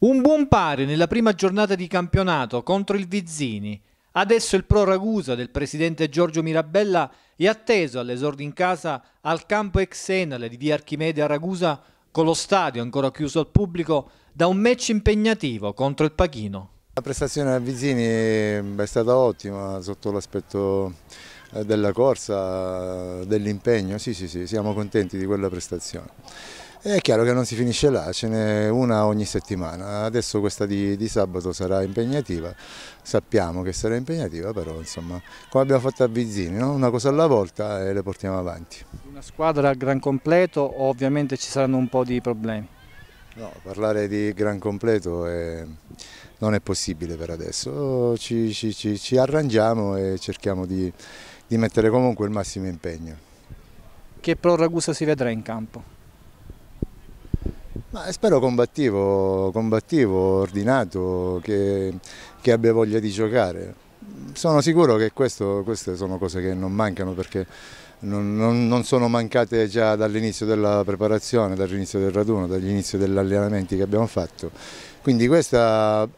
Un buon pari nella prima giornata di campionato contro il Vizzini. Adesso il Pro Ragusa del presidente Giorgio Mirabella è atteso all'esordio in casa al campo Exenale di via Archimede a Ragusa con lo stadio ancora chiuso al pubblico da un match impegnativo contro il Pachino. La prestazione a Vizzini eh, è stata ottima sotto l'aspetto eh, della corsa, dell'impegno, sì sì sì, siamo contenti di quella prestazione. È chiaro che non si finisce là, ce n'è una ogni settimana, adesso questa di, di, sabato sarà impegnativa, sappiamo che sarà impegnativa, però insomma come abbiamo fatto a Vizzini, no? una cosa alla volta e le portiamo avanti. Una squadra a gran completo o ovviamente ci saranno un po' di problemi? No, parlare di gran completo è... non è possibile per adesso, ci, ci, ci, ci arrangiamo e cerchiamo di, di mettere comunque il massimo impegno. Che pro Ragusa si vedrà in campo? Ma spero combattivo, combattivo ordinato, che, che, abbia voglia di giocare. Sono sicuro che questo, queste sono cose che non mancano perché non, non, non sono mancate già dall'inizio della preparazione, dall'inizio del raduno, dall'inizio degli allenamenti che abbiamo fatto. Quindi questa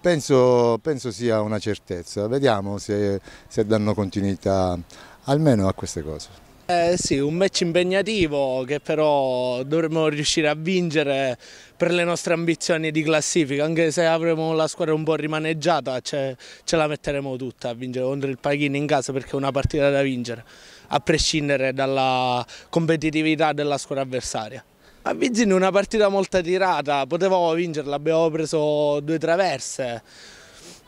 penso, penso sia una certezza. Vediamo se, se danno continuità almeno a queste cose. Eh sì, un match impegnativo che però dovremmo riuscire a vincere per le nostre ambizioni di classifica, anche se avremo la squadra un po' rimaneggiata ce, ce la metteremo tutta a vincere contro il Pachini in casa perché è una partita da vincere, a prescindere dalla competitività della squadra avversaria. A Vizzini una partita molto tirata, potevamo vincerla, abbiamo preso due traverse,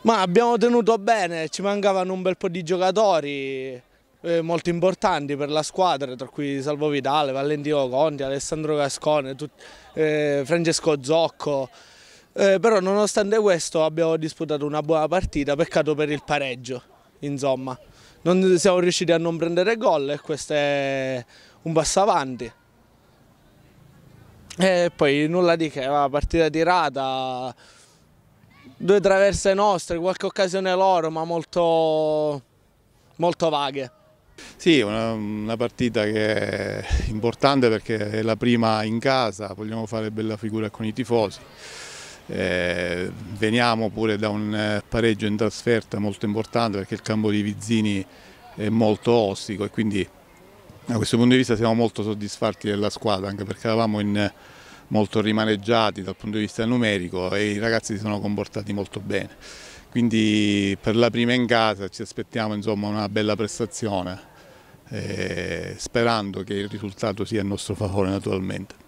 ma abbiamo tenuto bene, ci mancavano un bel po' di giocatori, eh, molto importanti per la squadra, tra cui Salvo Vitale, Valentino Conti, Alessandro Gascone, eh, Francesco Zocco. Eh, però nonostante questo abbiamo disputato una buona partita, peccato per il pareggio, insomma. Non siamo riusciti a non prendere gol e questo è un passo avanti. E poi nulla di che, la partita tirata, due traverse nostre, qualche occasione loro, ma molto, molto vaghe. Sì, una, una partita che è importante perché è la prima in casa, vogliamo fare bella figura con i tifosi. Eh, veniamo pure da un eh, pareggio in trasferta molto importante perché il campo di Vizzini è molto ostico e quindi da questo punto di vista siamo molto soddisfatti della squadra anche perché eravamo in, eh, molto rimaneggiati dal punto di vista numerico e i ragazzi si sono comportati molto bene. Quindi per la prima in casa ci aspettiamo insomma, una bella prestazione eh, sperando che il risultato sia a nostro favore naturalmente.